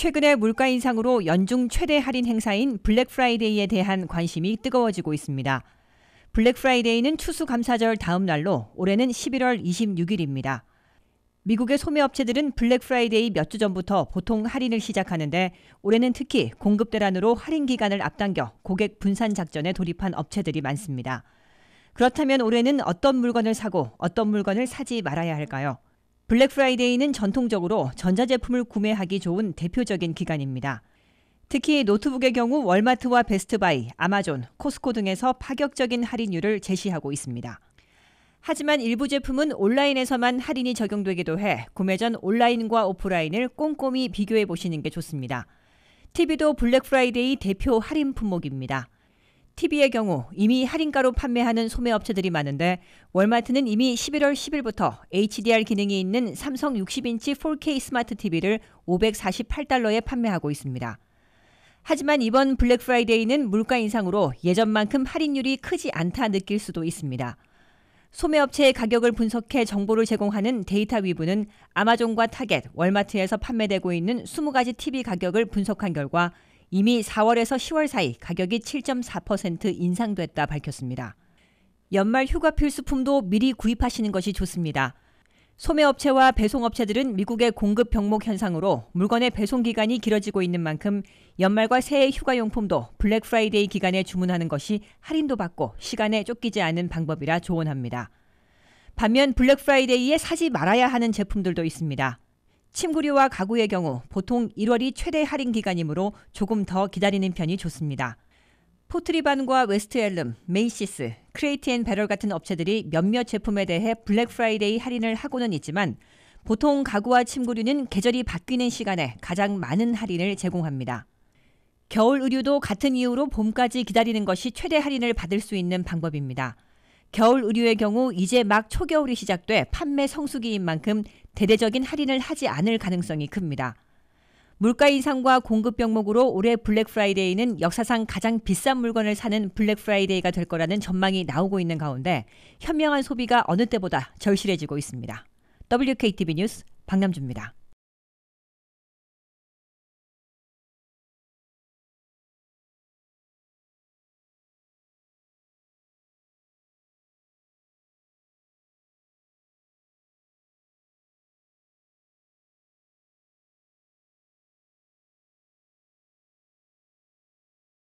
최근의 물가 인상으로 연중 최대 할인 행사인 블랙프라이데이에 대한 관심이 뜨거워지고 있습니다. 블랙프라이데이는 추수감사절 다음 날로 올해는 11월 26일입니다. 미국의 소매업체들은 블랙프라이데이 몇 주 전부터 보통 할인을 시작하는데 올해는 특히 공급 대란으로 할인 기간을 앞당겨 고객 분산 작전에 돌입한 업체들이 많습니다. 그렇다면 올해는 어떤 물건을 사고 어떤 물건을 사지 말아야 할까요? 블랙 프라이데이는 전통적으로 전자제품을 구매하기 좋은 대표적인 기간입니다. 특히 노트북의 경우 월마트와 베스트바이, 아마존, 코스코 등에서 파격적인 할인율을 제시하고 있습니다. 하지만 일부 제품은 온라인에서만 할인이 적용되기도 해 구매 전 온라인과 오프라인을 꼼꼼히 비교해 보시는 게 좋습니다. TV도 블랙 프라이데이 대표 할인 품목입니다. TV의 경우 이미 할인가로 판매하는 소매업체들이 많은데 월마트는 이미 11월 10일부터 HDR 기능이 있는 삼성 60인치 4K 스마트 TV를 548달러에 판매하고 있습니다. 하지만 이번 블랙 프라이데이는 물가 인상으로 예전만큼 할인율이 크지 않다 느낄 수도 있습니다. 소매업체의 가격을 분석해 정보를 제공하는 데이터 위브는 아마존과 타겟, 월마트에서 판매되고 있는 20가지 TV 가격을 분석한 결과 이미 4월에서 10월 사이 가격이 7.4% 인상됐다 밝혔습니다. 연말 휴가 필수품도 미리 구입하시는 것이 좋습니다. 소매업체와 배송업체들은 미국의 공급 병목 현상으로 물건의 배송 기간이 길어지고 있는 만큼 연말과 새해 휴가용품도 블랙 프라이데이 기간에 주문하는 것이 할인도 받고 시간에 쫓기지 않은 방법이라 조언합니다. 반면 블랙 프라이데이에 사지 말아야 하는 제품들도 있습니다. 침구류와 가구의 경우 보통 1월이 최대 할인 기간이므로 조금 더 기다리는 편이 좋습니다. 포트리반과 웨스트엘름, 메이시스, 크레이티앤베럴 같은 업체들이 몇몇 제품에 대해 블랙 프라이데이 할인을 하고는 있지만 보통 가구와 침구류는 계절이 바뀌는 시간에 가장 많은 할인을 제공합니다. 겨울 의류도 같은 이유로 봄까지 기다리는 것이 최대 할인을 받을 수 있는 방법입니다. 겨울 의류의 경우 이제 막 초겨울이 시작돼 판매 성수기인 만큼 대대적인 할인을 하지 않을 가능성이 큽니다. 물가 인상과 공급 병목으로 올해 블랙 프라이데이는 역사상 가장 비싼 물건을 사는 블랙 프라이데이가 될 거라는 전망이 나오고 있는 가운데 현명한 소비가 어느 때보다 절실해지고 있습니다. WKTV 뉴스 박남주입니다.